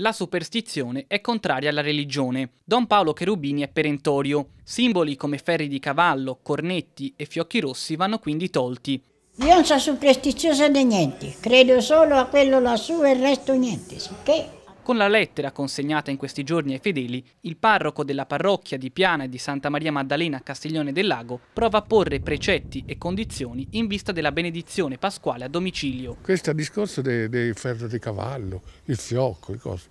La superstizione è contraria alla religione. Don Paolo Cherubini è perentorio. Simboli come ferri di cavallo, cornetti e fiocchi rossi vanno quindi tolti. Io non sono superstiziosa di niente, credo solo a quello lassù e il resto niente, che con la lettera consegnata in questi giorni ai fedeli, il parroco della parrocchia di Piana e di Santa Maria Maddalena a Castiglione del Lago prova a porre precetti e condizioni in vista della benedizione pasquale a domicilio. Questo è il discorso dei, dei ferro di cavallo, il fiocco, le cose.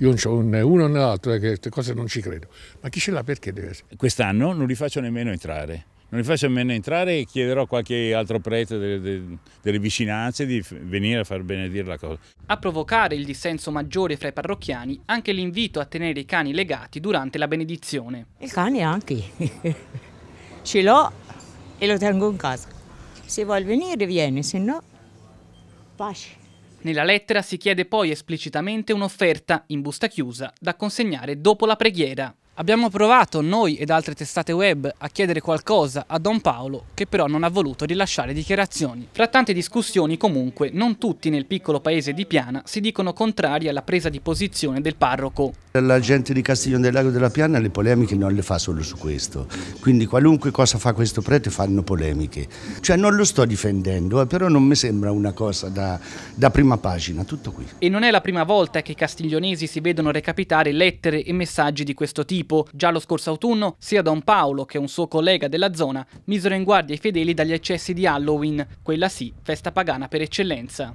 Io non ho né uno né l'altro, eh, queste cose non ci credo. Ma chi ce l'ha perché deve essere? Quest'anno non li faccio nemmeno entrare non li faccio nemmeno entrare e chiederò a qualche altro prete delle, delle, vicinanze di venire a far benedire la cosa. A provocare il dissenso maggiore fra i parrocchiani anche l'invito a tenere i cani legati durante la benedizione. Il cane anche, ce l'ho e lo tengo in casa. Se vuol venire viene, se no pace. Nella lettera si chiede poi esplicitamente un'offerta in busta chiusa da consegnare dopo la preghiera. Abbiamo provato noi ed altre testate web a chiedere qualcosa a Don Paolo, che però non ha voluto rilasciare dichiarazioni. Fra tante discussioni, comunque, non tutti nel piccolo paese di Piana si dicono contrari alla presa di posizione del parroco. La gente di Castiglione del Lago della Piana le polemiche non le fa solo su questo, quindi qualunque cosa fa questo prete fanno polemiche. Cioè non lo sto difendendo, eh, però non mi sembra una cosa da, da prima pagina, tutto qui. E non è la prima volta che i castiglionesi si vedono recapitare lettere e messaggi di questo tipo tipo. Già lo scorso autunno, sia Don Paolo che un suo collega della zona misero in guardia i fedeli dagli eccessi di Halloween, quella sì, festa pagana per eccellenza.